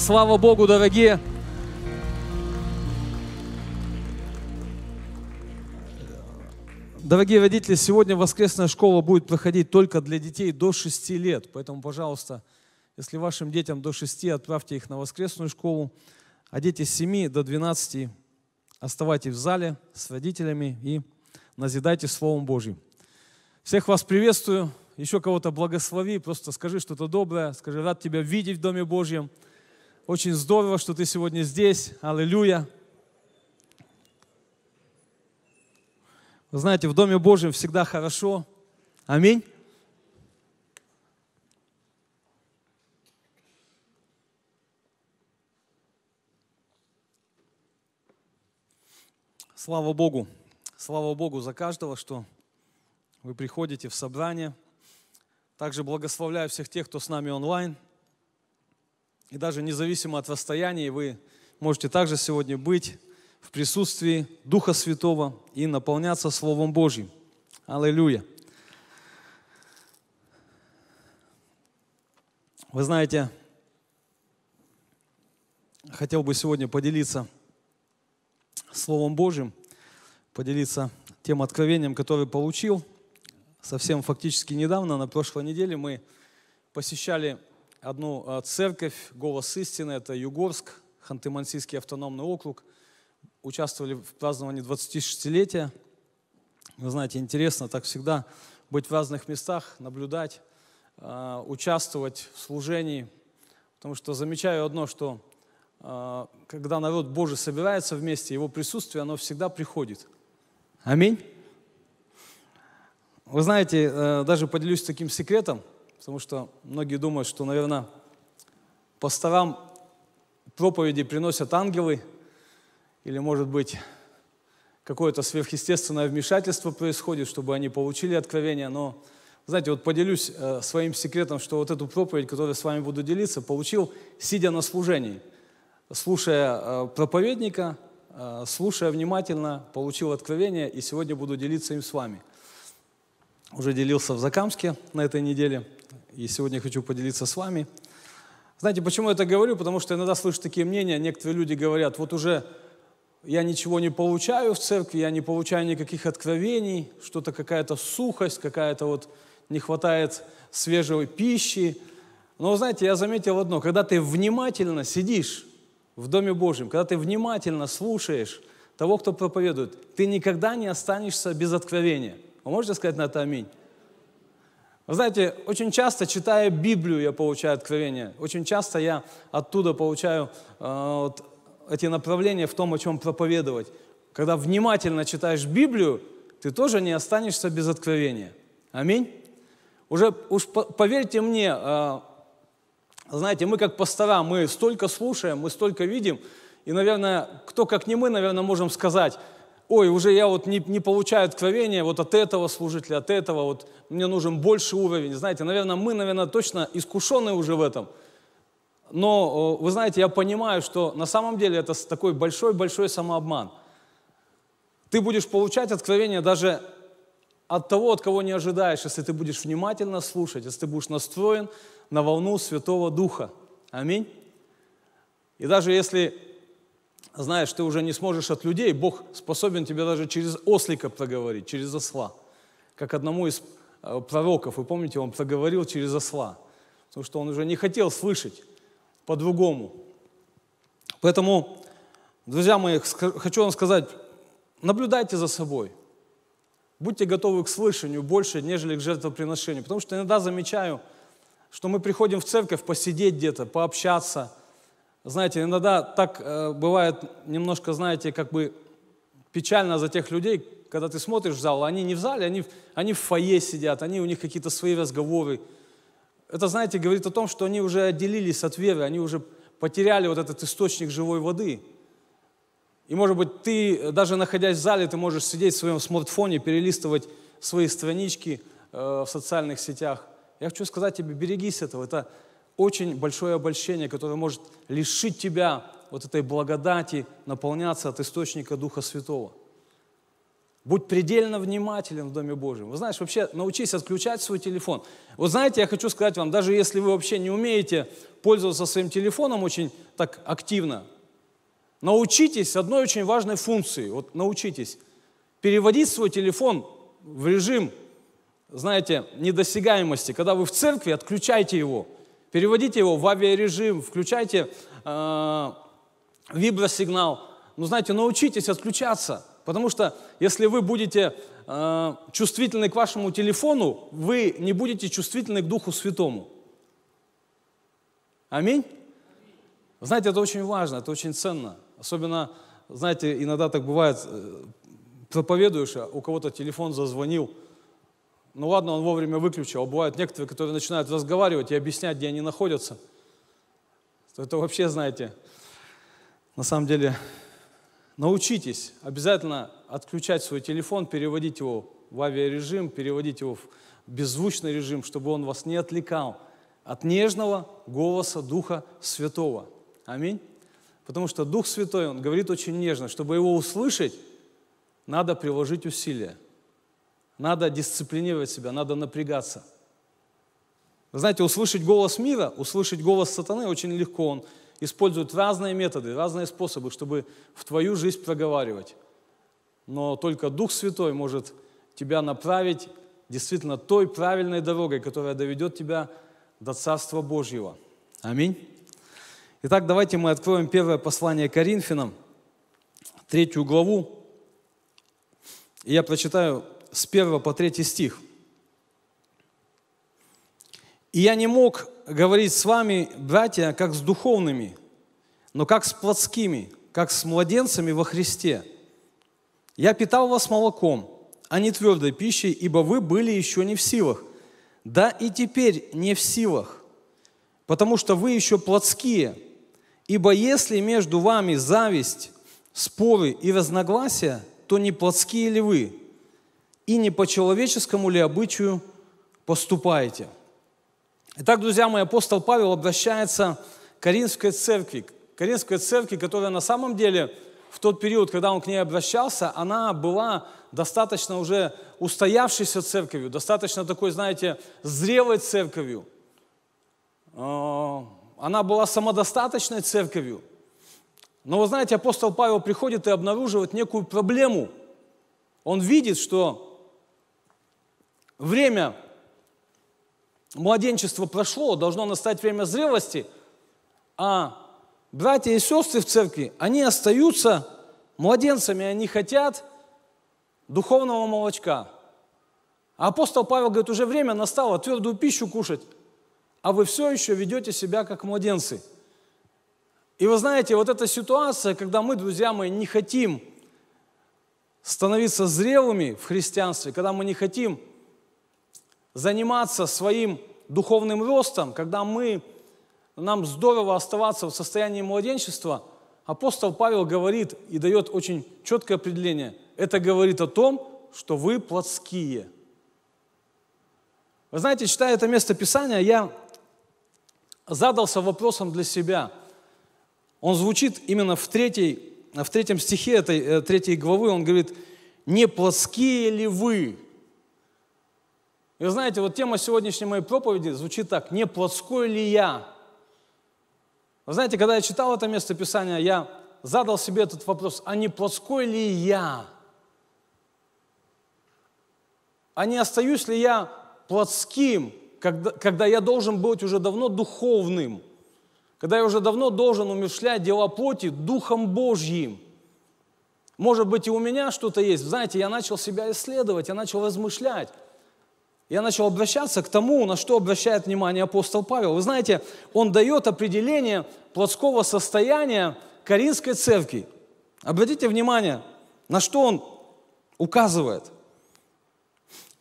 Слава Богу, дорогие! Дорогие родители, сегодня воскресная школа будет проходить только для детей до 6 лет. Поэтому, пожалуйста, если вашим детям до 6, отправьте их на воскресную школу. А дети с 7 до 12 оставайтесь в зале с родителями и назидайте Словом Божьим. Всех вас приветствую. Еще кого-то благослови, просто скажи что-то доброе, скажи, рад тебя видеть в Доме Божьем. Очень здорово, что ты сегодня здесь. Аллилуйя. Вы знаете, в Доме Божьем всегда хорошо. Аминь. Слава Богу. Слава Богу за каждого, что вы приходите в собрание. Также благословляю всех тех, кто с нами онлайн – и даже независимо от расстояния, вы можете также сегодня быть в присутствии Духа Святого и наполняться Словом Божьим. Аллилуйя. Вы знаете, хотел бы сегодня поделиться Словом Божьим, поделиться тем откровением, которое получил совсем фактически недавно, на прошлой неделе мы посещали одну а, церковь «Голос истины», это Югорск, Ханты-Мансийский автономный округ. Участвовали в праздновании 26-летия. Вы знаете, интересно так всегда быть в разных местах, наблюдать, а, участвовать в служении. Потому что замечаю одно, что а, когда народ Божий собирается вместе, его присутствие, оно всегда приходит. Аминь. Вы знаете, э, даже поделюсь таким секретом потому что многие думают, что, наверное, пасторам проповеди приносят ангелы, или, может быть, какое-то сверхъестественное вмешательство происходит, чтобы они получили откровение, но, знаете, вот поделюсь э, своим секретом, что вот эту проповедь, которую с вами буду делиться, получил, сидя на служении, слушая э, проповедника, э, слушая внимательно, получил откровение, и сегодня буду делиться им с вами. Уже делился в Закамске на этой неделе – и сегодня я хочу поделиться с вами. Знаете, почему я это говорю? Потому что иногда слышу такие мнения, некоторые люди говорят, вот уже я ничего не получаю в церкви, я не получаю никаких откровений, что-то какая-то сухость, какая-то вот не хватает свежей пищи. Но, знаете, я заметил одно, когда ты внимательно сидишь в Доме Божьем, когда ты внимательно слушаешь того, кто проповедует, ты никогда не останешься без откровения. Вы можете сказать на это аминь? Вы знаете, очень часто, читая Библию, я получаю откровения. Очень часто я оттуда получаю э, вот эти направления в том, о чем проповедовать. Когда внимательно читаешь Библию, ты тоже не останешься без откровения. Аминь. Уже уж поверьте мне, э, знаете, мы как пастора, мы столько слушаем, мы столько видим, и, наверное, кто как не мы, наверное, можем сказать – ой, уже я вот не, не получаю откровения вот от этого служителя, от этого, вот мне нужен больше уровень. Знаете, наверное, мы, наверное, точно искушены уже в этом. Но, э, вы знаете, я понимаю, что на самом деле это такой большой-большой самообман. Ты будешь получать откровение даже от того, от кого не ожидаешь, если ты будешь внимательно слушать, если ты будешь настроен на волну Святого Духа. Аминь. И даже если знаешь, ты уже не сможешь от людей, Бог способен тебе даже через ослика проговорить, через осла. Как одному из э, пророков, вы помните, он проговорил через осла, потому что он уже не хотел слышать по-другому. Поэтому, друзья мои, хочу вам сказать, наблюдайте за собой. Будьте готовы к слышанию больше, нежели к жертвоприношению. Потому что иногда замечаю, что мы приходим в церковь посидеть где-то, пообщаться – знаете, иногда так э, бывает немножко, знаете, как бы печально за тех людей, когда ты смотришь в зал, они не в зале, они, они в фойе сидят, они у них какие-то свои разговоры. Это, знаете, говорит о том, что они уже отделились от веры, они уже потеряли вот этот источник живой воды. И, может быть, ты, даже находясь в зале, ты можешь сидеть в своем смартфоне, перелистывать свои странички э, в социальных сетях. Я хочу сказать тебе, берегись этого. Это, очень большое обольщение, которое может лишить тебя вот этой благодати, наполняться от источника Духа Святого. Будь предельно внимателен в Доме Божьем. Вы знаешь, вообще научись отключать свой телефон. Вы знаете, я хочу сказать вам, даже если вы вообще не умеете пользоваться своим телефоном очень так активно, научитесь одной очень важной функции. Вот научитесь переводить свой телефон в режим, знаете, недосягаемости. Когда вы в церкви, отключайте его – переводите его в авиарежим, включайте э, вибросигнал. Ну, знаете, научитесь отключаться, потому что если вы будете э, чувствительны к вашему телефону, вы не будете чувствительны к Духу Святому. Аминь? Знаете, это очень важно, это очень ценно. Особенно, знаете, иногда так бывает, э, проповедуешь, а у кого-то телефон зазвонил – ну ладно, он вовремя выключил. Бывают некоторые, которые начинают разговаривать и объяснять, где они находятся. Это вообще, знаете, на самом деле, научитесь обязательно отключать свой телефон, переводить его в авиарежим, переводить его в беззвучный режим, чтобы он вас не отвлекал от нежного голоса Духа Святого. Аминь. Потому что Дух Святой, Он говорит очень нежно. Чтобы его услышать, надо приложить усилия. Надо дисциплинировать себя, надо напрягаться. Вы знаете, услышать голос мира, услышать голос сатаны очень легко. Он использует разные методы, разные способы, чтобы в твою жизнь проговаривать. Но только Дух Святой может тебя направить действительно той правильной дорогой, которая доведет тебя до Царства Божьего. Аминь. Итак, давайте мы откроем первое послание Коринфянам, третью главу. И я прочитаю с 1 по 3 стих. «И я не мог говорить с вами, братья, как с духовными, но как с плотскими, как с младенцами во Христе. Я питал вас молоком, а не твердой пищей, ибо вы были еще не в силах. Да и теперь не в силах, потому что вы еще плотские. Ибо если между вами зависть, споры и разногласия, то не плотские ли вы? и не по человеческому ли обычаю поступаете. Итак, друзья мои, апостол Павел обращается к Каринской церкви, к церкви, которая на самом деле в тот период, когда он к ней обращался, она была достаточно уже устоявшейся церковью, достаточно такой, знаете, зрелой церковью. А, она была самодостаточной церковью. Но вы знаете, апостол Павел приходит и обнаруживает некую проблему. Он видит, что время младенчества прошло, должно настать время зрелости, а братья и сестры в церкви, они остаются младенцами, они хотят духовного молочка. А апостол Павел говорит, уже время настало твердую пищу кушать, а вы все еще ведете себя как младенцы. И вы знаете, вот эта ситуация, когда мы, друзья мои, не хотим становиться зрелыми в христианстве, когда мы не хотим – заниматься своим духовным ростом, когда мы, нам здорово оставаться в состоянии младенчества, апостол Павел говорит и дает очень четкое определение. Это говорит о том, что вы плотские. Вы знаете, читая это место Писания, я задался вопросом для себя. Он звучит именно в, третьей, в третьем стихе этой э, третьей главы. Он говорит, не плотские ли вы? И вы знаете, вот тема сегодняшней моей проповеди звучит так, не плотской ли я? Вы знаете, когда я читал это место Писания, я задал себе этот вопрос, а не плотской ли я? А не остаюсь ли я плотским, когда, когда я должен быть уже давно духовным, когда я уже давно должен умешлять дела плоти Духом Божьим. Может быть, и у меня что-то есть. Знаете, я начал себя исследовать, я начал размышлять я начал обращаться к тому, на что обращает внимание апостол Павел. Вы знаете, он дает определение плотского состояния Каринской церкви. Обратите внимание, на что он указывает.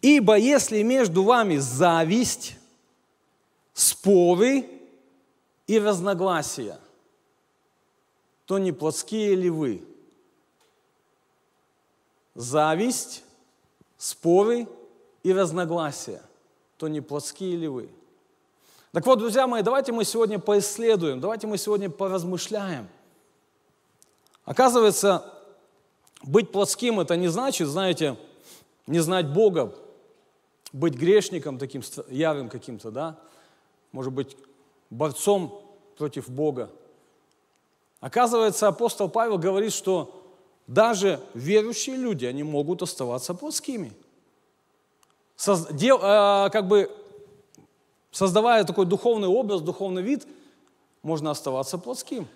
«Ибо если между вами зависть, споры и разногласия, то не плотские ли вы?» Зависть, споры – и разногласия, то не плотские ли вы? Так вот, друзья мои, давайте мы сегодня поисследуем, давайте мы сегодня поразмышляем. Оказывается, быть плотским – это не значит, знаете, не знать Бога, быть грешником таким ярым каким-то, да? Может быть, борцом против Бога. Оказывается, апостол Павел говорит, что даже верующие люди, они могут оставаться плотскими – Соз, э, как бы создавая такой духовный образ, духовный вид, можно оставаться плотским.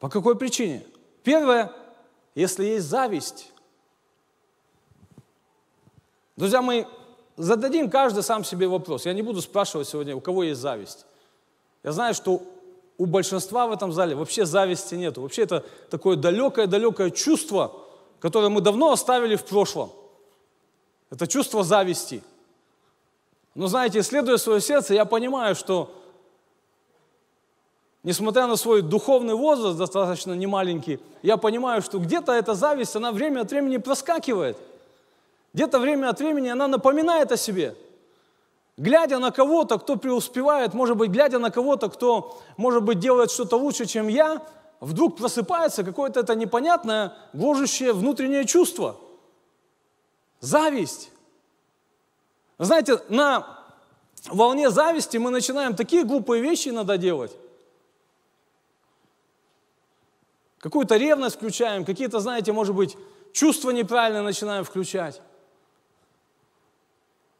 По какой причине? Первое, если есть зависть. Друзья мы зададим каждый сам себе вопрос. Я не буду спрашивать сегодня, у кого есть зависть. Я знаю, что у большинства в этом зале вообще зависти нет. Вообще это такое далекое-далекое чувство, которое мы давно оставили в прошлом – это чувство зависти. Но знаете, исследуя свое сердце, я понимаю, что несмотря на свой духовный возраст, достаточно немаленький, я понимаю, что где-то эта зависть, она время от времени проскакивает. Где-то время от времени она напоминает о себе. Глядя на кого-то, кто преуспевает, может быть, глядя на кого-то, кто, может быть, делает что-то лучше, чем я, вдруг просыпается какое-то это непонятное, гложущее внутреннее чувство – Зависть. Знаете, на волне зависти мы начинаем такие глупые вещи надо делать. Какую-то ревность включаем, какие-то, знаете, может быть, чувства неправильные начинаем включать.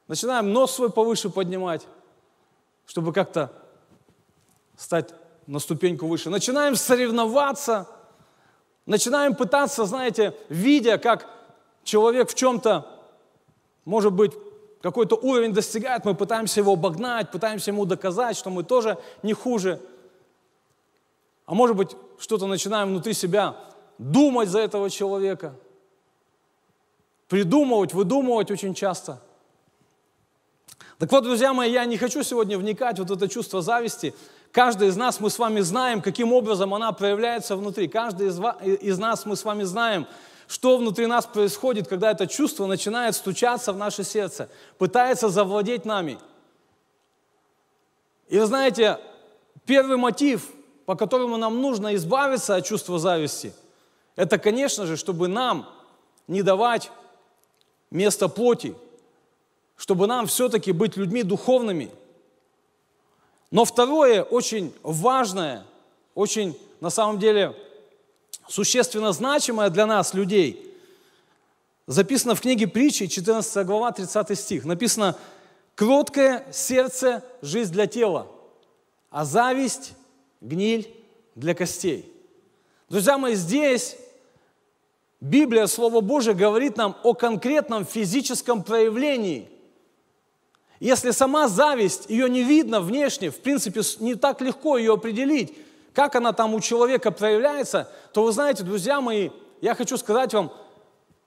Начинаем нос свой повыше поднимать, чтобы как-то стать на ступеньку выше. Начинаем соревноваться, начинаем пытаться, знаете, видя, как человек в чем-то, может быть, какой-то уровень достигает, мы пытаемся его обогнать, пытаемся ему доказать, что мы тоже не хуже. А может быть, что-то начинаем внутри себя думать за этого человека, придумывать, выдумывать очень часто. Так вот, друзья мои, я не хочу сегодня вникать вот в это чувство зависти. Каждый из нас, мы с вами знаем, каким образом она проявляется внутри. Каждый из, из нас, мы с вами знаем, что внутри нас происходит, когда это чувство начинает стучаться в наше сердце, пытается завладеть нами. И вы знаете, первый мотив, по которому нам нужно избавиться от чувства зависти, это, конечно же, чтобы нам не давать место плоти, чтобы нам все-таки быть людьми духовными. Но второе, очень важное, очень на самом деле существенно значимое для нас, людей, записано в книге притчи, 14 глава, 30 стих. Написано, кроткое сердце – жизнь для тела, а зависть – гниль для костей. Друзья мои, здесь Библия, Слово Божие говорит нам о конкретном физическом проявлении. Если сама зависть, ее не видно внешне, в принципе, не так легко ее определить, как она там у человека проявляется, то вы знаете, друзья мои, я хочу сказать вам,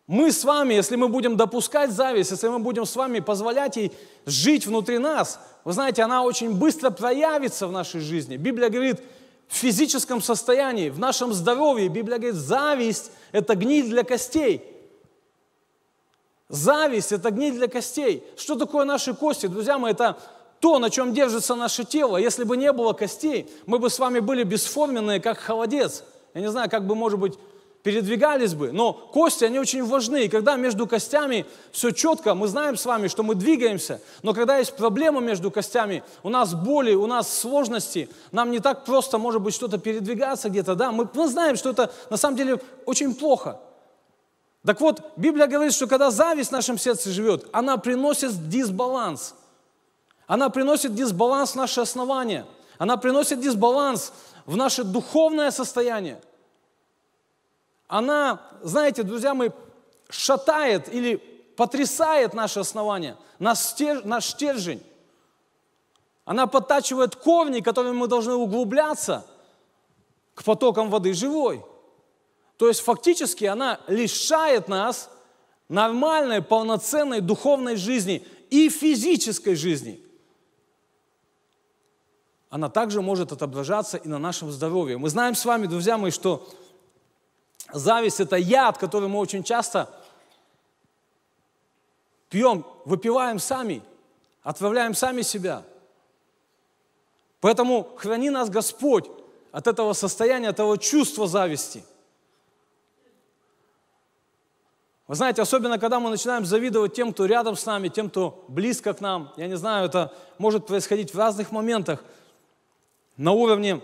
мы с вами, если мы будем допускать зависть, если мы будем с вами позволять ей жить внутри нас, вы знаете, она очень быстро проявится в нашей жизни. Библия говорит, в физическом состоянии, в нашем здоровье, Библия говорит, зависть – это гниль для костей. Зависть – это гниль для костей. Что такое наши кости? Друзья мои, это то, на чем держится наше тело. Если бы не было костей, мы бы с вами были бесформенные, как холодец. Я не знаю, как бы, может быть, передвигались бы, но кости, они очень важны. И когда между костями все четко, мы знаем с вами, что мы двигаемся, но когда есть проблема между костями, у нас боли, у нас сложности, нам не так просто, может быть, что-то передвигаться где-то, да, мы, мы знаем, что это на самом деле очень плохо. Так вот, Библия говорит, что когда зависть в нашем сердце живет, она приносит дисбаланс – она приносит дисбаланс в наши основания. Она приносит дисбаланс в наше духовное состояние. Она, знаете, друзья мои, шатает или потрясает наше основание, наш, наш стержень. Она подтачивает ковни, которыми мы должны углубляться к потокам воды живой. То есть фактически она лишает нас нормальной, полноценной духовной жизни и физической жизни – она также может отображаться и на нашем здоровье. Мы знаем с вами, друзья мои, что зависть – это яд, который мы очень часто пьем, выпиваем сами, отправляем сами себя. Поэтому храни нас Господь от этого состояния, от этого чувства зависти. Вы знаете, особенно когда мы начинаем завидовать тем, кто рядом с нами, тем, кто близко к нам, я не знаю, это может происходить в разных моментах – на уровне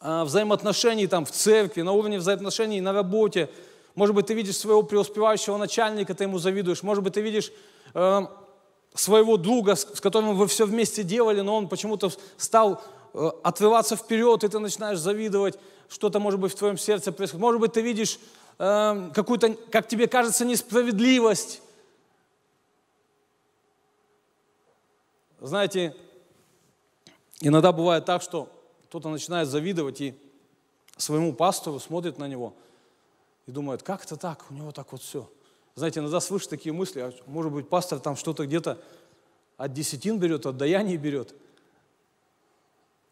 а, взаимоотношений там, в церкви, на уровне взаимоотношений на работе. Может быть, ты видишь своего преуспевающего начальника, ты ему завидуешь. Может быть, ты видишь э, своего друга, с, с которым вы все вместе делали, но он почему-то стал э, отрываться вперед, и ты начинаешь завидовать. Что-то, может быть, в твоем сердце происходит. Может быть, ты видишь э, какую-то, как тебе кажется, несправедливость. Знаете, Иногда бывает так, что кто-то начинает завидовать и своему пастору смотрит на него и думает, как это так, у него так вот все. Знаете, иногда слышишь такие мысли, а может быть, пастор там что-то где-то от десятин берет, от даяний берет.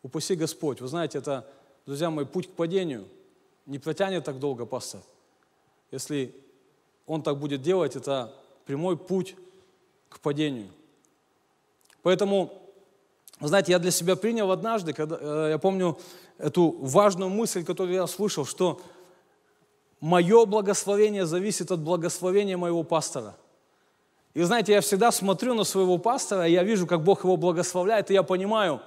Упаси Господь. Вы знаете, это, друзья мои, путь к падению. Не протянет так долго пастор. Если он так будет делать, это прямой путь к падению. Поэтому знаете, я для себя принял однажды, когда, э, я помню эту важную мысль, которую я слышал, что мое благословение зависит от благословения моего пастора. И знаете, я всегда смотрю на своего пастора, я вижу, как Бог его благословляет, и я понимаю,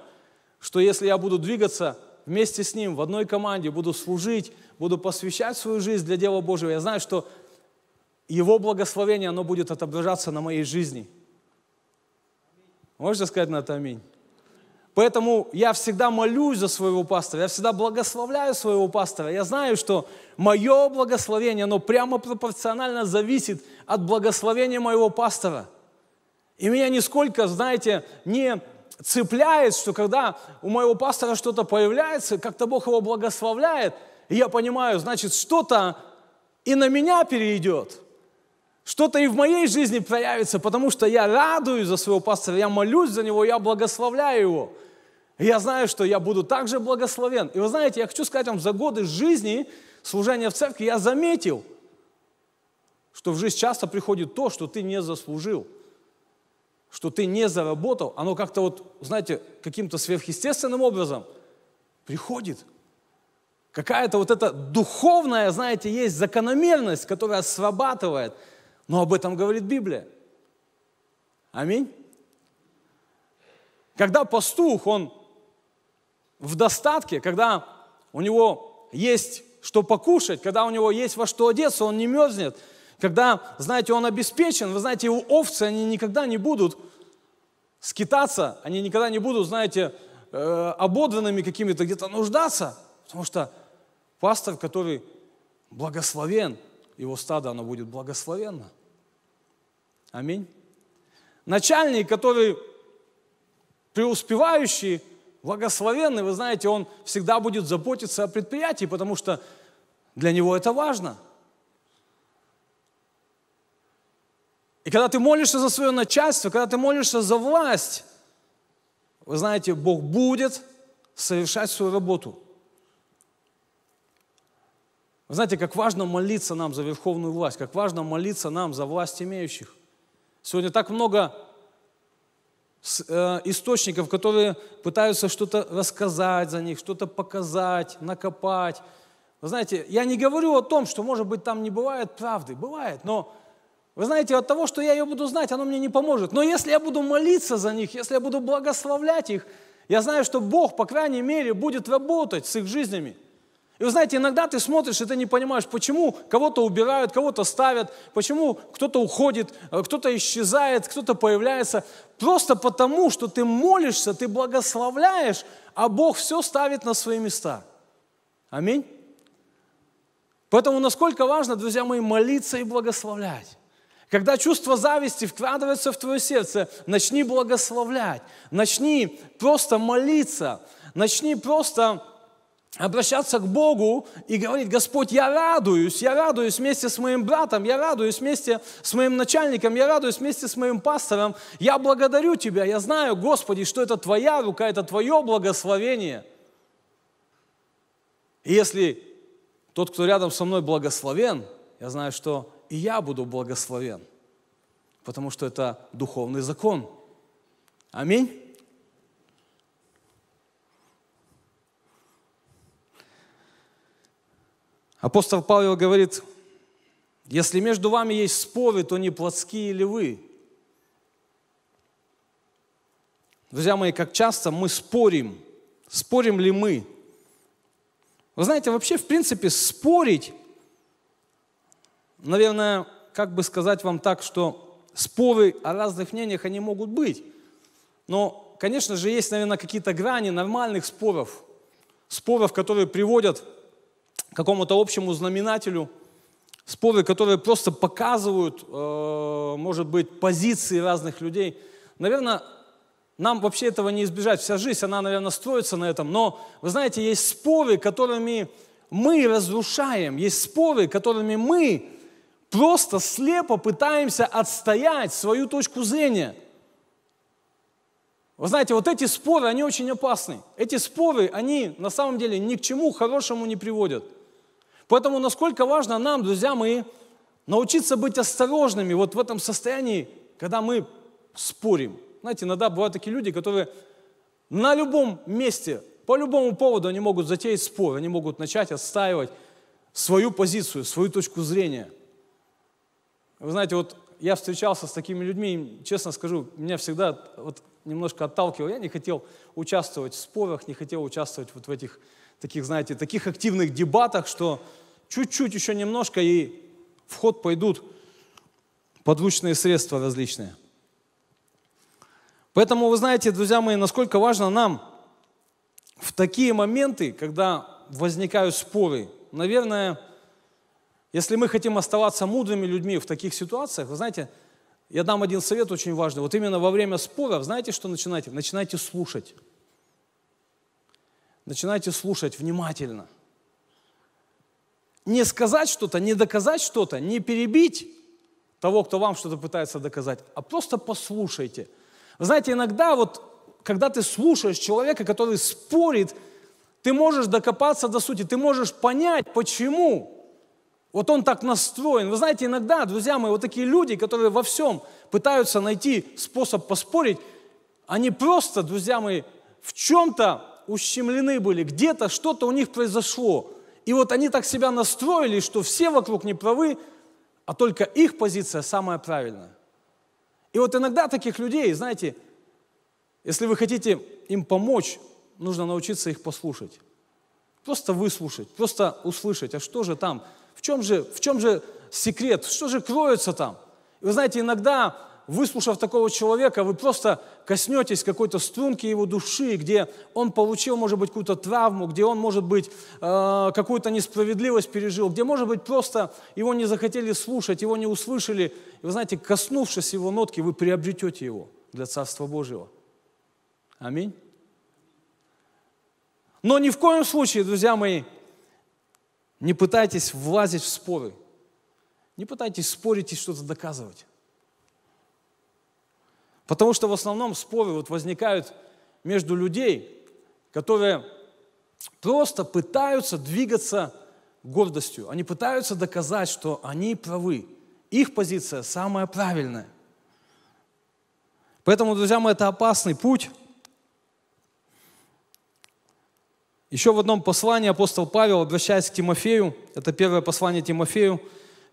что если я буду двигаться вместе с ним в одной команде, буду служить, буду посвящать свою жизнь для дела Божьего, я знаю, что его благословение, оно будет отображаться на моей жизни. Можете сказать на это аминь? Поэтому я всегда молюсь за своего пастора, я всегда благословляю своего пастора. Я знаю, что мое благословение, оно прямо пропорционально зависит от благословения моего пастора. И меня нисколько, знаете, не цепляет, что когда у моего пастора что-то появляется, как-то Бог его благословляет, и я понимаю, значит, что-то и на меня перейдет – что-то и в моей жизни проявится, потому что я радуюсь за своего пастора, я молюсь за него, я благословляю его. Я знаю, что я буду также благословен. И вы знаете, я хочу сказать вам, за годы жизни служения в церкви я заметил, что в жизнь часто приходит то, что ты не заслужил, что ты не заработал. Оно как-то вот, знаете, каким-то сверхъестественным образом приходит. Какая-то вот эта духовная, знаете, есть закономерность, которая срабатывает. Но об этом говорит Библия. Аминь. Когда пастух, он в достатке, когда у него есть что покушать, когда у него есть во что одеться, он не мерзнет, когда, знаете, он обеспечен, вы знаете, его овцы, они никогда не будут скитаться, они никогда не будут, знаете, э, ободранными какими-то где-то нуждаться, потому что пастор, который благословен, его стадо, оно будет благословенно. Аминь. Начальник, который преуспевающий, благословенный, вы знаете, он всегда будет заботиться о предприятии, потому что для него это важно. И когда ты молишься за свое начальство, когда ты молишься за власть, вы знаете, Бог будет совершать свою работу. Вы знаете, как важно молиться нам за верховную власть, как важно молиться нам за власть имеющих. Сегодня так много Э, источников, которые пытаются что-то рассказать за них, что-то показать, накопать. Вы знаете, я не говорю о том, что, может быть, там не бывает правды. Бывает, но вы знаете, от того, что я ее буду знать, оно мне не поможет. Но если я буду молиться за них, если я буду благословлять их, я знаю, что Бог, по крайней мере, будет работать с их жизнями. И вы знаете, иногда ты смотришь, и ты не понимаешь, почему кого-то убирают, кого-то ставят, почему кто-то уходит, э, кто-то исчезает, кто-то появляется. Просто потому, что ты молишься, ты благословляешь, а Бог все ставит на свои места. Аминь. Поэтому насколько важно, друзья мои, молиться и благословлять. Когда чувство зависти вкладывается в твое сердце, начни благословлять, начни просто молиться, начни просто обращаться к Богу и говорить, Господь, я радуюсь, я радуюсь вместе с моим братом, я радуюсь вместе с моим начальником, я радуюсь вместе с моим пастором, я благодарю Тебя, я знаю, Господи, что это Твоя рука, это Твое благословение. И если тот, кто рядом со мной благословен, я знаю, что и я буду благословен, потому что это духовный закон. Аминь. Апостол Павел говорит, если между вами есть споры, то не плотские ли вы? Друзья мои, как часто мы спорим. Спорим ли мы? Вы знаете, вообще, в принципе, спорить, наверное, как бы сказать вам так, что споры о разных мнениях, они могут быть. Но, конечно же, есть, наверное, какие-то грани нормальных споров, споров, которые приводят какому-то общему знаменателю, споры, которые просто показывают, э, может быть, позиции разных людей. Наверное, нам вообще этого не избежать. Вся жизнь, она, наверное, строится на этом. Но, вы знаете, есть споры, которыми мы разрушаем, есть споры, которыми мы просто слепо пытаемся отстоять свою точку зрения. Вы знаете, вот эти споры, они очень опасны. Эти споры, они на самом деле ни к чему хорошему не приводят. Поэтому насколько важно нам, друзья мои, научиться быть осторожными вот в этом состоянии, когда мы спорим. Знаете, иногда бывают такие люди, которые на любом месте, по любому поводу они могут затеять спор, они могут начать отстаивать свою позицию, свою точку зрения. Вы знаете, вот я встречался с такими людьми, и, честно скажу, меня всегда вот немножко отталкивало. Я не хотел участвовать в спорах, не хотел участвовать вот в этих таких, знаете, таких активных дебатах, что чуть-чуть еще немножко и в ход пойдут подручные средства различные. Поэтому вы знаете, друзья мои, насколько важно нам в такие моменты, когда возникают споры, наверное, если мы хотим оставаться мудрыми людьми в таких ситуациях, вы знаете, я дам один совет очень важный. Вот именно во время споров, знаете, что начинайте? Начинайте слушать начинайте слушать внимательно. Не сказать что-то, не доказать что-то, не перебить того, кто вам что-то пытается доказать, а просто послушайте. Вы знаете, иногда вот, когда ты слушаешь человека, который спорит, ты можешь докопаться до сути, ты можешь понять, почему вот он так настроен. Вы знаете, иногда, друзья мои, вот такие люди, которые во всем пытаются найти способ поспорить, они просто, друзья мои, в чем-то ущемлены были, где-то что-то у них произошло. И вот они так себя настроили, что все вокруг неправы, а только их позиция самая правильная. И вот иногда таких людей, знаете, если вы хотите им помочь, нужно научиться их послушать. Просто выслушать, просто услышать, а что же там, в чем же, в чем же секрет, что же кроется там. И вы знаете, иногда выслушав такого человека, вы просто коснетесь какой-то струнки его души, где он получил, может быть, какую-то травму, где он, может быть, э, какую-то несправедливость пережил, где, может быть, просто его не захотели слушать, его не услышали. И вы знаете, коснувшись его нотки, вы приобретете его для Царства Божьего. Аминь. Но ни в коем случае, друзья мои, не пытайтесь влазить в споры. Не пытайтесь спорить и что-то доказывать. Потому что в основном споры вот возникают между людей, которые просто пытаются двигаться гордостью. Они пытаются доказать, что они правы. Их позиция самая правильная. Поэтому, друзья мои, это опасный путь. Еще в одном послании апостол Павел, обращаясь к Тимофею, это первое послание Тимофею,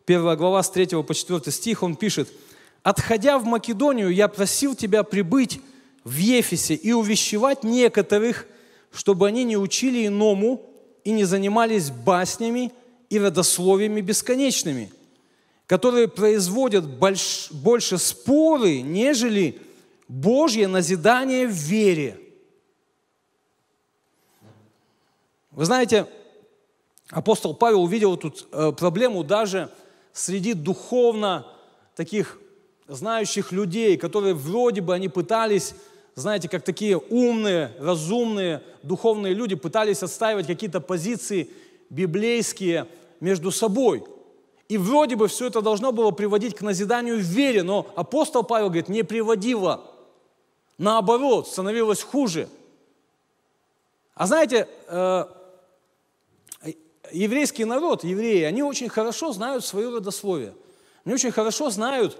первая глава с 3 по 4 стих, он пишет – Отходя в Македонию, я просил тебя прибыть в Ефесе и увещевать некоторых, чтобы они не учили иному и не занимались баснями и родословиями бесконечными, которые производят больш, больше споры, нежели Божье назидание в вере. Вы знаете, апостол Павел увидел тут э, проблему даже среди духовно таких знающих людей, которые вроде бы они пытались, знаете, как такие умные, разумные, духовные люди пытались отстаивать какие-то позиции библейские между собой. И вроде бы все это должно было приводить к назиданию в вере, но апостол Павел говорит, не приводило. Наоборот, становилось хуже. А знаете, э, еврейский народ, евреи, они очень хорошо знают свое родословие. Они очень хорошо знают,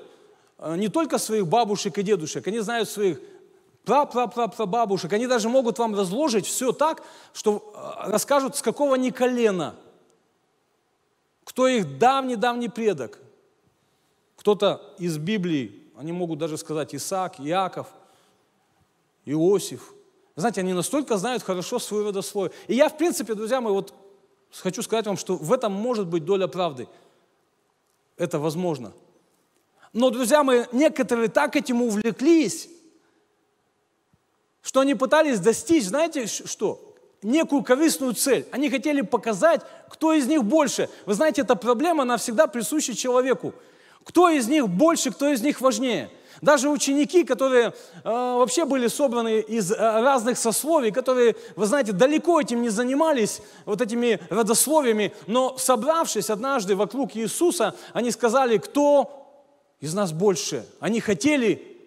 Э, не только своих бабушек и дедушек, они знают своих пра-пра-пра-прабабушек, они даже могут вам разложить все так, что э, расскажут, с какого они колена, кто их давний-давний предок. Кто-то из Библии, они могут даже сказать Исаак, Иаков, Иосиф. Знаете, они настолько знают хорошо свой родослой. И я, в принципе, друзья мои, вот хочу сказать вам, что в этом может быть доля правды. Это возможно – но, друзья мои, некоторые так этим увлеклись, что они пытались достичь, знаете что? Некую корыстную цель. Они хотели показать, кто из них больше. Вы знаете, эта проблема, она всегда присуща человеку. Кто из них больше, кто из них важнее. Даже ученики, которые э, вообще были собраны из э, разных сословий, которые, вы знаете, далеко этим не занимались, вот этими родословиями, но собравшись однажды вокруг Иисуса, они сказали, кто из нас больше. Они хотели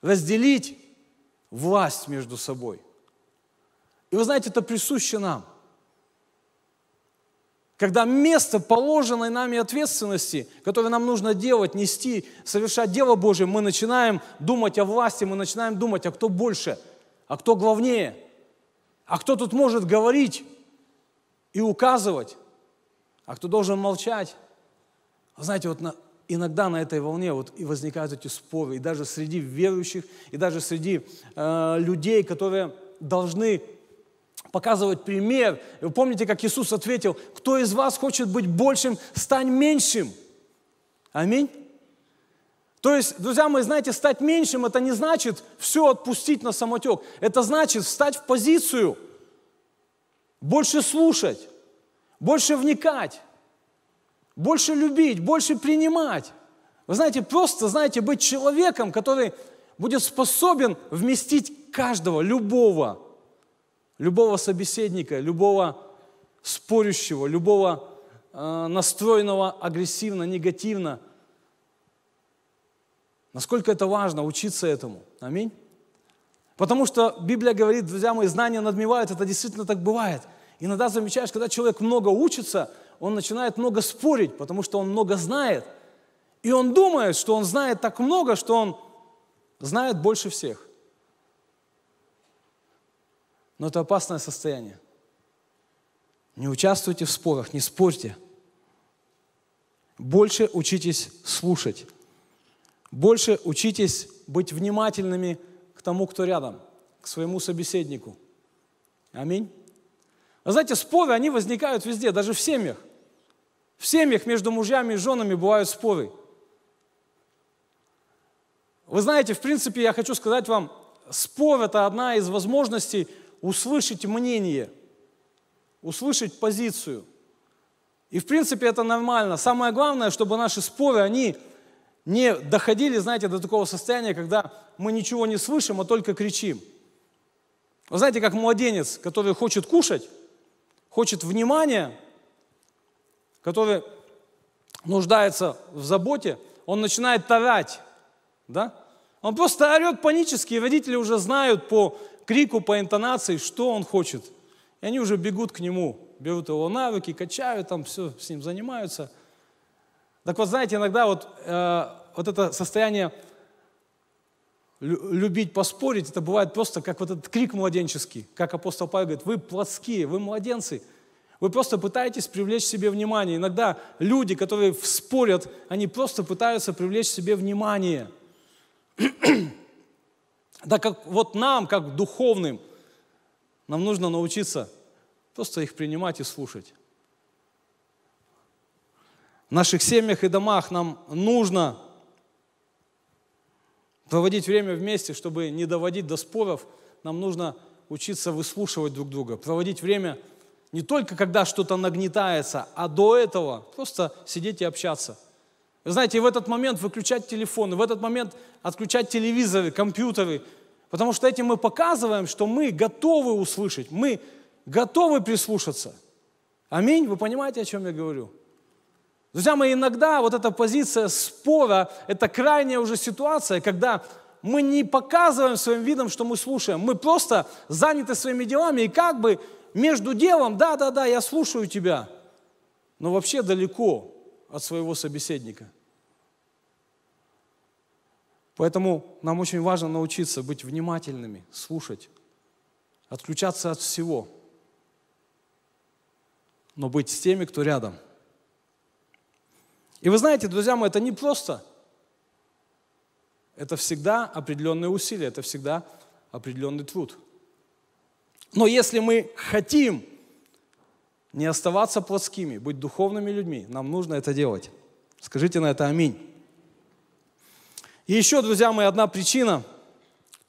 разделить власть между собой. И вы знаете, это присуще нам. Когда место положенной нами ответственности, которое нам нужно делать, нести, совершать дело Божье, мы начинаем думать о власти, мы начинаем думать, а кто больше, а кто главнее, а кто тут может говорить и указывать, а кто должен молчать. Знаете, вот на, иногда на этой волне вот и возникают эти споры, и даже среди верующих, и даже среди э, людей, которые должны показывать пример. вы помните, как Иисус ответил, кто из вас хочет быть большим, стань меньшим. Аминь. То есть, друзья мои, знаете, стать меньшим, это не значит все отпустить на самотек. Это значит встать в позицию, больше слушать, больше вникать, больше любить, больше принимать. Вы знаете, просто, знаете, быть человеком, который будет способен вместить каждого, любого, любого собеседника, любого спорящего, любого э, настроенного агрессивно, негативно. Насколько это важно, учиться этому. Аминь. Потому что Библия говорит, друзья мои, знания надмевают, это действительно так бывает. Иногда замечаешь, когда человек много учится, он начинает много спорить, потому что он много знает. И он думает, что он знает так много, что он знает больше всех. Но это опасное состояние. Не участвуйте в спорах, не спорьте. Больше учитесь слушать. Больше учитесь быть внимательными к тому, кто рядом, к своему собеседнику. Аминь. Вы знаете, споры, они возникают везде, даже в семьях. В семьях между мужьями и женами бывают споры. Вы знаете, в принципе, я хочу сказать вам, спор – это одна из возможностей услышать мнение, услышать позицию. И, в принципе, это нормально. Самое главное, чтобы наши споры, они не доходили, знаете, до такого состояния, когда мы ничего не слышим, а только кричим. Вы знаете, как младенец, который хочет кушать, хочет внимания – который нуждается в заботе, он начинает орать, да? Он просто орет панически, и родители уже знают по крику, по интонации, что он хочет. И они уже бегут к нему, берут его навыки, качают, там все с ним занимаются. Так вот, знаете, иногда вот, э, вот это состояние любить поспорить, это бывает просто как вот этот крик младенческий, как апостол Павел говорит, вы плотские, вы младенцы – вы просто пытаетесь привлечь себе внимание. Иногда люди, которые спорят, они просто пытаются привлечь себе внимание. Так как вот нам, как духовным, нам нужно научиться просто их принимать и слушать. В наших семьях и домах нам нужно проводить время вместе, чтобы не доводить до споров. Нам нужно учиться выслушивать друг друга, проводить время не только когда что-то нагнетается, а до этого просто сидеть и общаться. Вы знаете, и в этот момент выключать телефоны, в этот момент отключать телевизоры, компьютеры, потому что этим мы показываем, что мы готовы услышать, мы готовы прислушаться. Аминь, вы понимаете, о чем я говорю? Друзья мои, иногда вот эта позиция спора, это крайняя уже ситуация, когда мы не показываем своим видом, что мы слушаем. Мы просто заняты своими делами, и как бы между делом, да, да, да, я слушаю тебя, но вообще далеко от своего собеседника. Поэтому нам очень важно научиться быть внимательными, слушать, отключаться от всего, но быть с теми, кто рядом. И вы знаете, друзья мои, это не просто. Это всегда определенные усилия, это всегда определенный труд – но если мы хотим не оставаться плотскими, быть духовными людьми, нам нужно это делать. Скажите на это аминь. И еще, друзья мои, одна причина,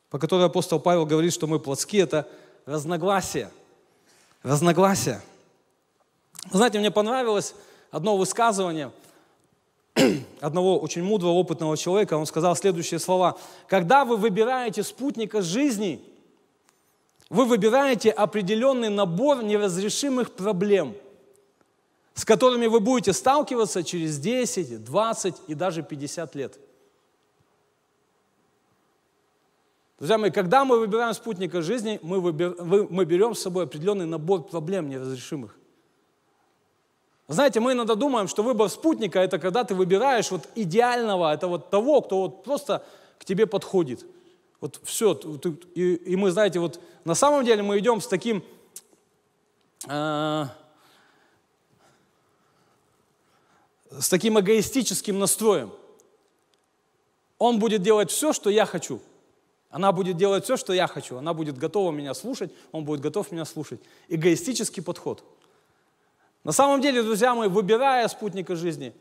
по которой апостол Павел говорит, что мы плотские, это разногласия. Разногласия. знаете, мне понравилось одно высказывание одного очень мудрого, опытного человека. Он сказал следующие слова. «Когда вы выбираете спутника жизни – вы выбираете определенный набор неразрешимых проблем, с которыми вы будете сталкиваться через 10, 20 и даже 50 лет. Друзья мои, когда мы выбираем спутника жизни, мы, выбер, мы берем с собой определенный набор проблем неразрешимых. Знаете, мы иногда думаем, что выбор спутника – это когда ты выбираешь вот идеального, это вот того, кто вот просто к тебе подходит – вот все, и, и мы, знаете, вот на самом деле мы идем с таким... Э, с таким эгоистическим настроем. Он будет делать все, что я хочу. Она будет делать все, что я хочу. Она будет готова меня слушать, он будет готов меня слушать. Эгоистический подход. На самом деле, друзья мои, выбирая спутника жизни,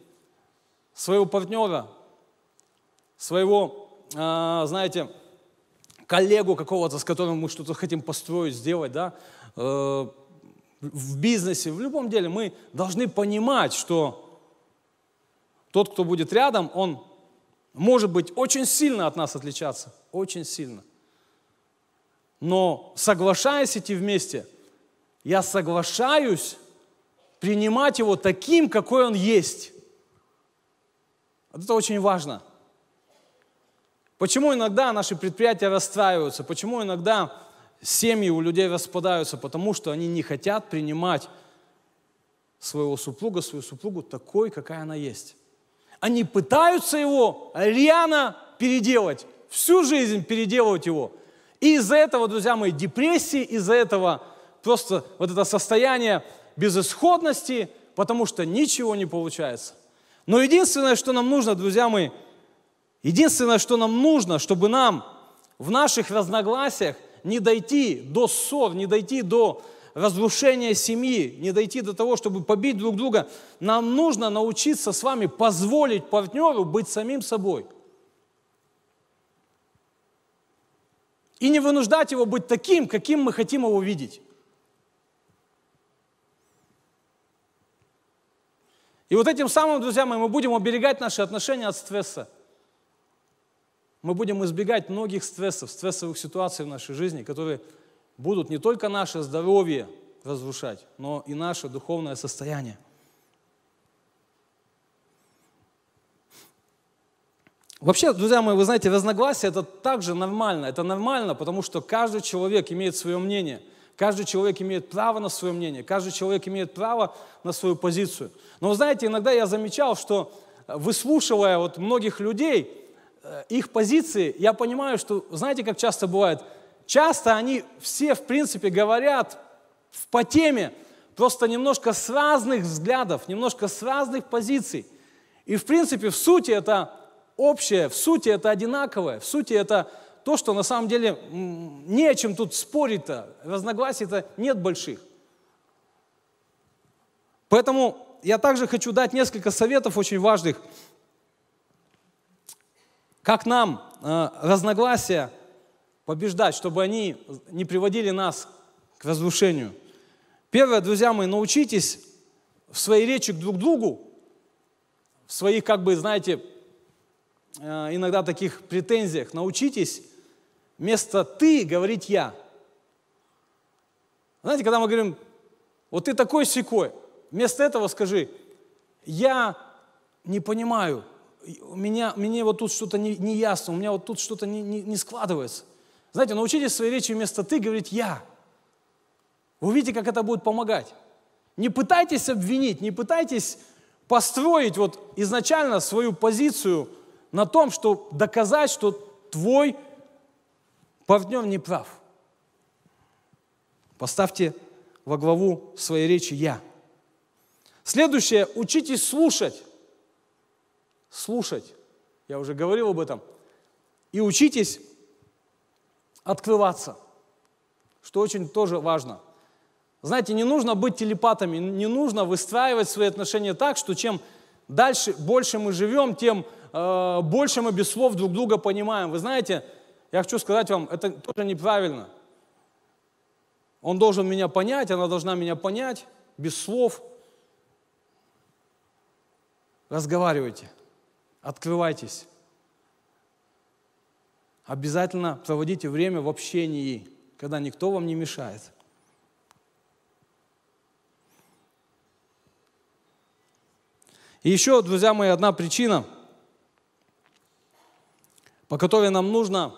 своего партнера, своего, э, знаете, коллегу какого-то, с которым мы что-то хотим построить, сделать, да, э, в бизнесе, в любом деле мы должны понимать, что тот, кто будет рядом, он может быть очень сильно от нас отличаться, очень сильно. Но соглашаясь идти вместе, я соглашаюсь принимать его таким, какой он есть. это очень важно – Почему иногда наши предприятия расстраиваются? Почему иногда семьи у людей распадаются? Потому что они не хотят принимать своего супруга, свою супругу такой, какая она есть. Они пытаются его рьяно переделать, всю жизнь переделывать его. И из-за этого, друзья мои, депрессии, из-за этого просто вот это состояние безысходности, потому что ничего не получается. Но единственное, что нам нужно, друзья мои, Единственное, что нам нужно, чтобы нам в наших разногласиях не дойти до ссор, не дойти до разрушения семьи, не дойти до того, чтобы побить друг друга, нам нужно научиться с вами позволить партнеру быть самим собой. И не вынуждать его быть таким, каким мы хотим его видеть. И вот этим самым, друзья мои, мы будем оберегать наши отношения от стресса мы будем избегать многих стрессов, стрессовых ситуаций в нашей жизни, которые будут не только наше здоровье разрушать, но и наше духовное состояние. Вообще, друзья мои, вы знаете, разногласия это также нормально. Это нормально, потому что каждый человек имеет свое мнение. Каждый человек имеет право на свое мнение. Каждый человек имеет право на свою позицию. Но вы знаете, иногда я замечал, что э, выслушивая вот многих людей, Э, их позиции, я понимаю, что, знаете, как часто бывает, часто они все, в принципе, говорят по теме, просто немножко с разных взглядов, немножко с разных позиций. И, в принципе, в сути это общее, в сути это одинаковое, в сути это то, что на самом деле не о чем тут спорить-то, разногласий-то нет больших. Поэтому я также хочу дать несколько советов очень важных – как нам э, разногласия побеждать, чтобы они не приводили нас к разрушению? Первое, друзья мои, научитесь в своей речи друг к другу, в своих, как бы, знаете, э, иногда таких претензиях, научитесь вместо «ты» говорить «я». Знаете, когда мы говорим, вот ты такой секой, вместо этого скажи, я не понимаю, у меня, мне вот тут что-то не, не ясно, у меня вот тут что-то не, не, не складывается. Знаете, научитесь своей речи вместо «ты» говорить «я». Вы увидите, как это будет помогать. Не пытайтесь обвинить, не пытайтесь построить вот изначально свою позицию на том, что доказать, что твой партнер не прав. Поставьте во главу своей речи «я». Следующее – учитесь слушать слушать, я уже говорил об этом, и учитесь открываться, что очень тоже важно. Знаете, не нужно быть телепатами, не нужно выстраивать свои отношения так, что чем дальше, больше мы живем, тем э, больше мы без слов друг друга понимаем. Вы знаете, я хочу сказать вам, это тоже неправильно. Он должен меня понять, она должна меня понять, без слов. Разговаривайте. Открывайтесь. Обязательно проводите время в общении, когда никто вам не мешает. И еще, друзья мои, одна причина, по которой нам нужно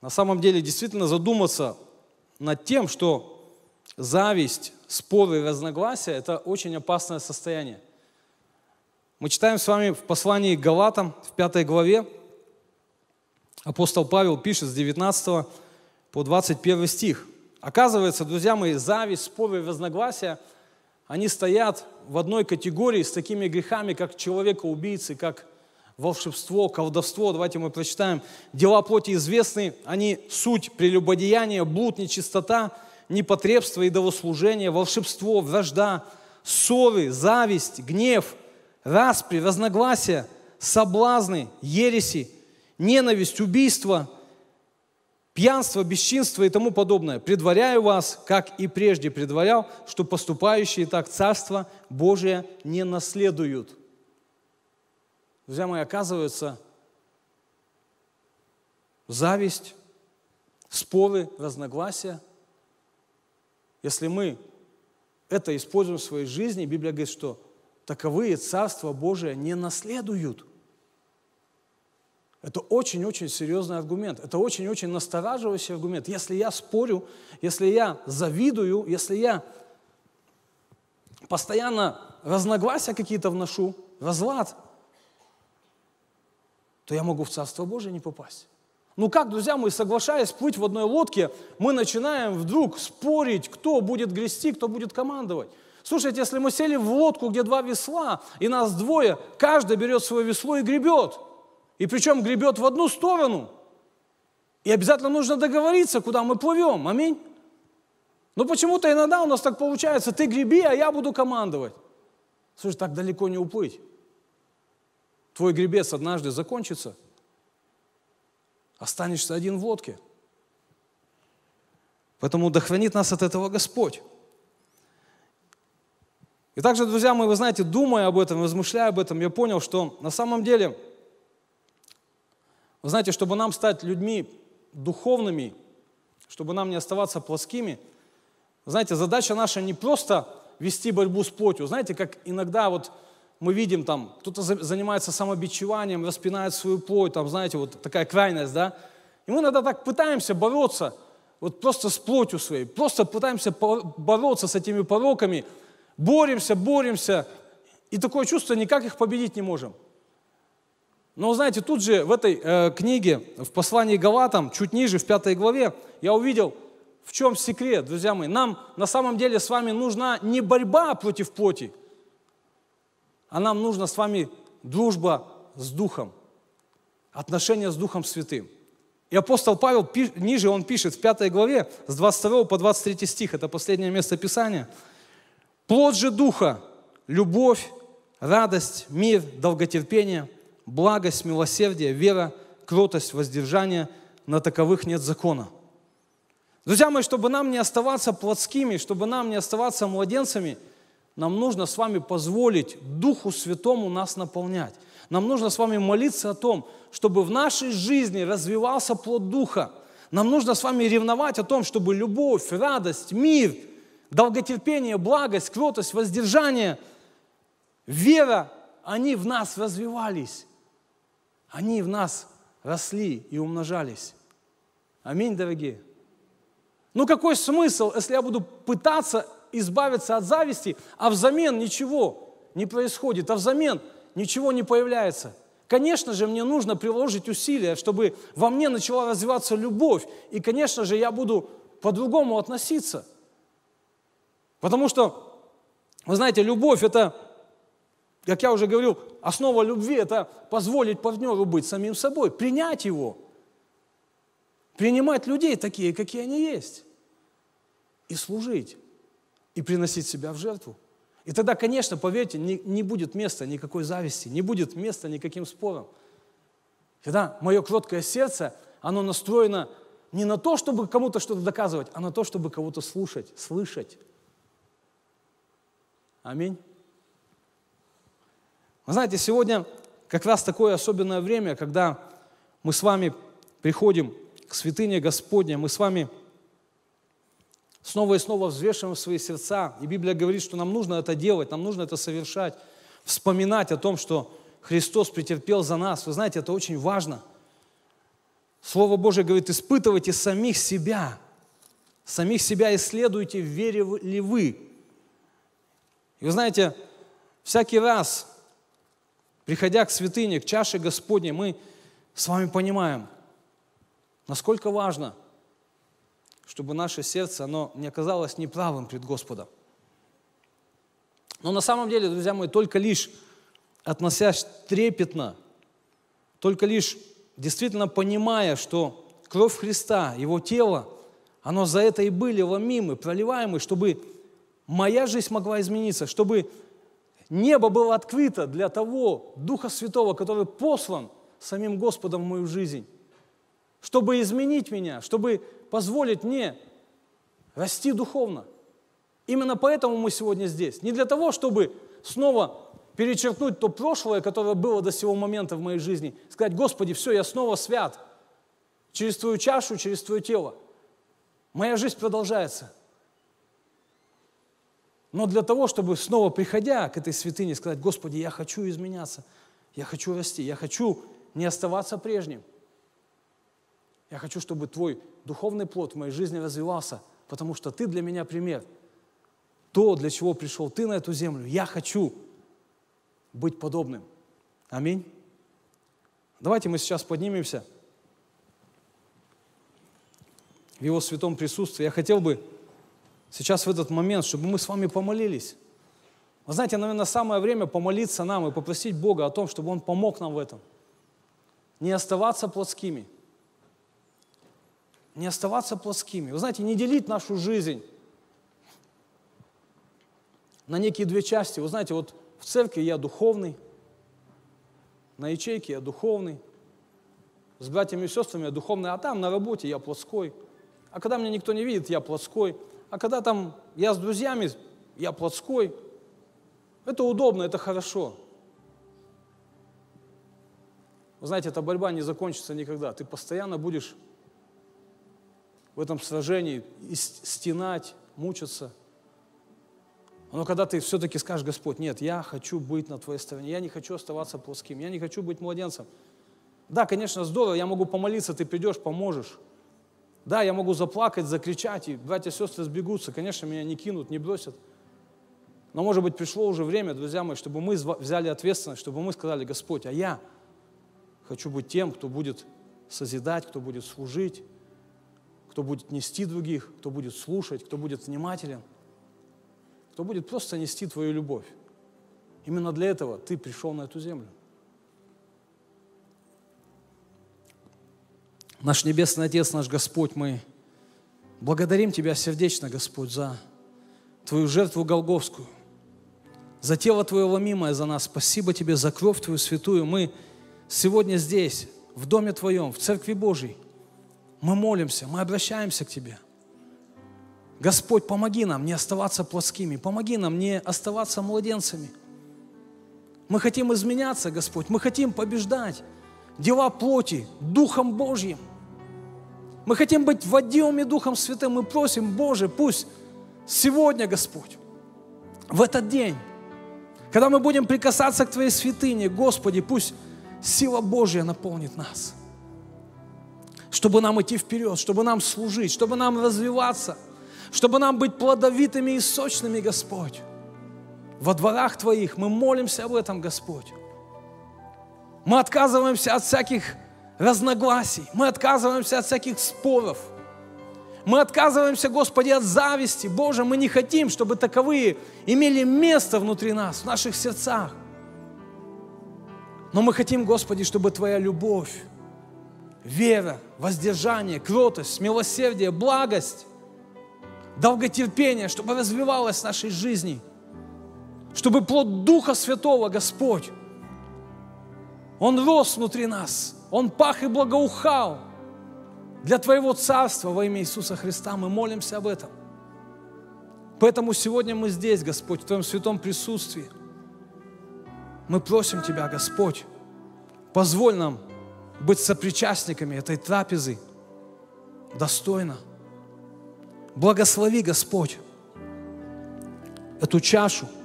на самом деле действительно задуматься над тем, что зависть, споры, и разногласия – это очень опасное состояние. Мы читаем с вами в послании к Галатам, в пятой главе. Апостол Павел пишет с 19 по 21 стих. Оказывается, друзья мои, зависть, споры и разногласия, они стоят в одной категории с такими грехами, как человека-убийцы, как волшебство, колдовство. Давайте мы прочитаем. Дела плоти известны, они суть прелюбодеяния, блуд, нечистота, непотребство, идолослужение, волшебство, вражда, ссоры, зависть, гнев – распри, разногласия, соблазны, ереси, ненависть, убийство, пьянство, бесчинство и тому подобное. Предваряю вас, как и прежде предварял, что поступающие так Царство Божие не наследуют. Друзья мои, оказывается, зависть, споры, разногласия. Если мы это используем в своей жизни, Библия говорит, что таковые Царство Божие не наследуют. Это очень-очень серьезный аргумент. Это очень-очень настораживающий аргумент. Если я спорю, если я завидую, если я постоянно разногласия какие-то вношу, разлад, то я могу в Царство Божие не попасть. Ну как, друзья мои, соглашаясь плыть в одной лодке, мы начинаем вдруг спорить, кто будет грести, кто будет командовать. Слушайте, если мы сели в лодку, где два весла, и нас двое, каждый берет свое весло и гребет. И причем гребет в одну сторону. И обязательно нужно договориться, куда мы плывем. Аминь. Но почему-то иногда у нас так получается, ты греби, а я буду командовать. Слушай, так далеко не уплыть. Твой гребец однажды закончится. Останешься один в лодке. Поэтому да нас от этого Господь. И также, друзья мои, вы знаете, думая об этом, размышляя об этом, я понял, что на самом деле, вы знаете, чтобы нам стать людьми духовными, чтобы нам не оставаться плоскими, знаете, задача наша не просто вести борьбу с плотью. Знаете, как иногда вот мы видим там, кто-то занимается самобичеванием, распинает свою плоть, там, знаете, вот такая крайность, да? И мы иногда так пытаемся бороться, вот просто с плотью своей, просто пытаемся бороться с этими пороками – боремся, боремся, и такое чувство, никак их победить не можем. Но знаете, тут же в этой э, книге, в послании Галатам, чуть ниже, в пятой главе, я увидел, в чем секрет, друзья мои. Нам на самом деле с вами нужна не борьба против плоти, а нам нужна с вами дружба с Духом, отношения с Духом Святым. И апостол Павел, ниже он пишет в пятой главе, с 22 по 23 стих, это последнее место Писания – Плод же Духа – любовь, радость, мир, долготерпение, благость, милосердие, вера, кротость, воздержание. На таковых нет закона. Друзья мои, чтобы нам не оставаться плотскими, чтобы нам не оставаться младенцами, нам нужно с вами позволить Духу Святому нас наполнять. Нам нужно с вами молиться о том, чтобы в нашей жизни развивался плод Духа. Нам нужно с вами ревновать о том, чтобы любовь, радость, мир – долготерпение, благость, кротость, воздержание, вера, они в нас развивались, они в нас росли и умножались. Аминь, дорогие. Ну какой смысл, если я буду пытаться избавиться от зависти, а взамен ничего не происходит, а взамен ничего не появляется – Конечно же, мне нужно приложить усилия, чтобы во мне начала развиваться любовь. И, конечно же, я буду по-другому относиться – Потому что, вы знаете, любовь – это, как я уже говорил, основа любви – это позволить партнеру быть самим собой, принять его, принимать людей такие, какие они есть, и служить, и приносить себя в жертву. И тогда, конечно, поверьте, не, не будет места никакой зависти, не будет места никаким спорам. Когда мое кроткое сердце, оно настроено не на то, чтобы кому-то что-то доказывать, а на то, чтобы кого-то слушать, слышать Аминь. Вы знаете, сегодня как раз такое особенное время, когда мы с вами приходим к святыне Господне, мы с вами снова и снова взвешиваем свои сердца. И Библия говорит, что нам нужно это делать, нам нужно это совершать, вспоминать о том, что Христос претерпел за нас. Вы знаете, это очень важно. Слово Божье говорит, испытывайте самих себя, самих себя исследуйте, верили ли вы, и вы знаете, всякий раз, приходя к святыне, к чаше Господней, мы с вами понимаем, насколько важно, чтобы наше сердце, оно не оказалось неправым пред Господом. Но на самом деле, друзья мои, только лишь относясь трепетно, только лишь действительно понимая, что кровь Христа, Его тело, оно за это и были ломимы, проливаемы, чтобы моя жизнь могла измениться, чтобы небо было открыто для того Духа Святого, который послан самим Господом в мою жизнь, чтобы изменить меня, чтобы позволить мне расти духовно. Именно поэтому мы сегодня здесь. Не для того, чтобы снова перечеркнуть то прошлое, которое было до сего момента в моей жизни, сказать, Господи, все, я снова свят, через Твою чашу, через Твое тело. Моя жизнь продолжается – но для того, чтобы снова приходя к этой святыне, сказать, Господи, я хочу изменяться, я хочу расти, я хочу не оставаться прежним. Я хочу, чтобы Твой духовный плод в моей жизни развивался, потому что Ты для меня пример. То, для чего пришел Ты на эту землю, я хочу быть подобным. Аминь. Давайте мы сейчас поднимемся в Его святом присутствии. Я хотел бы сейчас в этот момент, чтобы мы с вами помолились. Вы знаете, наверное, самое время помолиться нам и попросить Бога о том, чтобы Он помог нам в этом. Не оставаться плотскими. Не оставаться плотскими. Вы знаете, не делить нашу жизнь на некие две части. Вы знаете, вот в церкви я духовный, на ячейке я духовный, с братьями и сестрами я духовный, а там на работе я плоской, А когда меня никто не видит, я плоской. А когда там я с друзьями, я плотской, это удобно, это хорошо. Вы знаете, эта борьба не закончится никогда. Ты постоянно будешь в этом сражении стенать, мучиться. Но когда ты все-таки скажешь, Господь, нет, я хочу быть на Твоей стороне, я не хочу оставаться плоским, я не хочу быть младенцем. Да, конечно, здорово, я могу помолиться, ты придешь, поможешь. Да, я могу заплакать, закричать, и братья и сестры сбегутся. Конечно, меня не кинут, не бросят. Но, может быть, пришло уже время, друзья мои, чтобы мы взяли ответственность, чтобы мы сказали, Господь, а я хочу быть тем, кто будет созидать, кто будет служить, кто будет нести других, кто будет слушать, кто будет внимателен, кто будет просто нести Твою любовь. Именно для этого Ты пришел на эту землю. Наш Небесный Отец, наш Господь, мы благодарим Тебя сердечно, Господь, за Твою жертву Голговскую, за тело Твое ломимое за нас. Спасибо Тебе за кровь Твою святую. Мы сегодня здесь, в Доме Твоем, в Церкви Божьей. Мы молимся, мы обращаемся к Тебе. Господь, помоги нам не оставаться плоскими, помоги нам не оставаться младенцами. Мы хотим изменяться, Господь, мы хотим побеждать дела плоти Духом Божьим. Мы хотим быть водимыми Духом Святым. Мы просим, Боже, пусть сегодня, Господь, в этот день, когда мы будем прикасаться к Твоей святыне, Господи, пусть сила Божья наполнит нас, чтобы нам идти вперед, чтобы нам служить, чтобы нам развиваться, чтобы нам быть плодовитыми и сочными, Господь. Во дворах Твоих мы молимся об этом, Господь. Мы отказываемся от всяких разногласий, мы отказываемся от всяких споров. Мы отказываемся, Господи, от зависти. Боже, мы не хотим, чтобы таковые имели место внутри нас, в наших сердцах. Но мы хотим, Господи, чтобы Твоя любовь, вера, воздержание, кротость, милосердие, благость, долготерпение, чтобы развивалось в нашей жизни, чтобы плод Духа Святого, Господь, он рос внутри нас. Он пах и благоухал для Твоего Царства во имя Иисуса Христа. Мы молимся об этом. Поэтому сегодня мы здесь, Господь, в Твоем святом присутствии. Мы просим Тебя, Господь, позволь нам быть сопричастниками этой трапезы достойно. Благослови, Господь, эту чашу –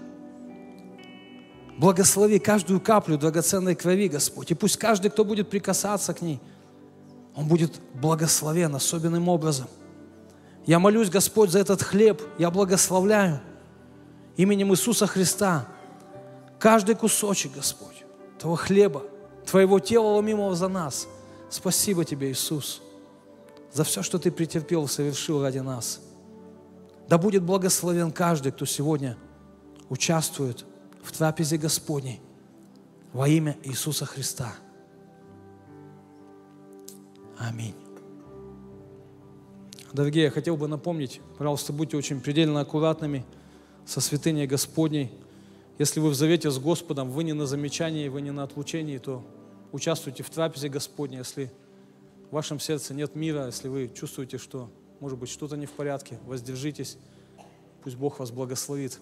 Благослови каждую каплю драгоценной крови, Господь. И пусть каждый, кто будет прикасаться к ней, он будет благословен особенным образом. Я молюсь, Господь, за этот хлеб. Я благословляю именем Иисуса Христа каждый кусочек, Господь, твоего хлеба, Твоего тела, ломимого за нас. Спасибо Тебе, Иисус, за все, что Ты претерпел и совершил ради нас. Да будет благословен каждый, кто сегодня участвует в в трапезе Господней во имя Иисуса Христа. Аминь. Дорогие, я хотел бы напомнить, пожалуйста, будьте очень предельно аккуратными со святыней Господней. Если вы в завете с Господом, вы не на замечании, вы не на отлучении, то участвуйте в трапезе Господней. Если в вашем сердце нет мира, если вы чувствуете, что, может быть, что-то не в порядке, воздержитесь. Пусть Бог вас благословит.